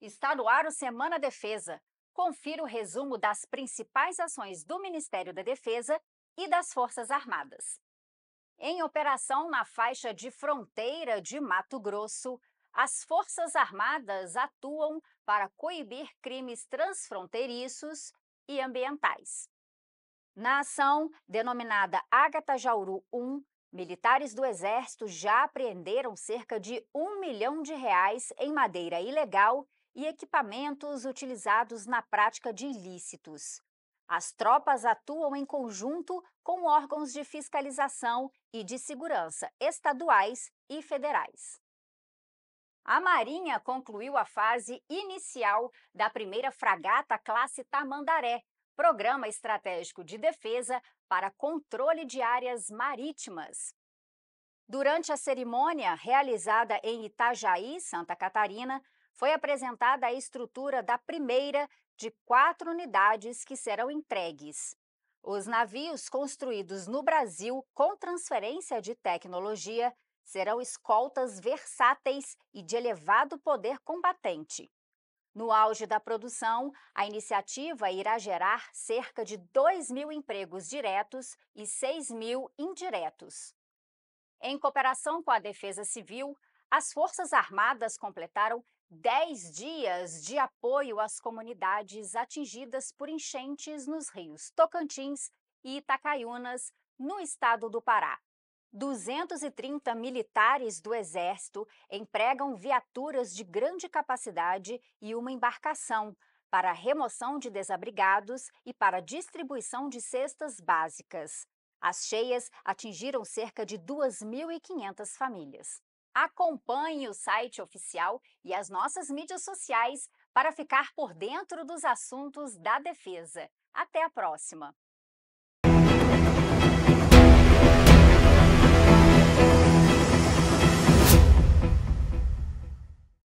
Está no ar o Semana Defesa. Confira o resumo das principais ações do Ministério da Defesa e das Forças Armadas. Em operação na faixa de fronteira de Mato Grosso, as Forças Armadas atuam para coibir crimes transfronteiriços e ambientais. Na ação, denominada Ágata Jauru 1, militares do Exército já apreenderam cerca de um milhão de reais em madeira ilegal e equipamentos utilizados na prática de ilícitos. As tropas atuam em conjunto com órgãos de fiscalização e de segurança estaduais e federais. A Marinha concluiu a fase inicial da primeira fragata classe Tamandaré, Programa Estratégico de Defesa para Controle de Áreas Marítimas. Durante a cerimônia realizada em Itajaí, Santa Catarina, foi apresentada a estrutura da primeira de quatro unidades que serão entregues. Os navios construídos no Brasil com transferência de tecnologia serão escoltas versáteis e de elevado poder combatente. No auge da produção, a iniciativa irá gerar cerca de 2 mil empregos diretos e 6 mil indiretos. Em cooperação com a Defesa Civil, as Forças Armadas completaram 10 dias de apoio às comunidades atingidas por enchentes nos rios Tocantins e Itacaiunas, no estado do Pará. 230 militares do Exército empregam viaturas de grande capacidade e uma embarcação para remoção de desabrigados e para distribuição de cestas básicas. As cheias atingiram cerca de 2.500 famílias. Acompanhe o site oficial e as nossas mídias sociais para ficar por dentro dos assuntos da defesa. Até a próxima!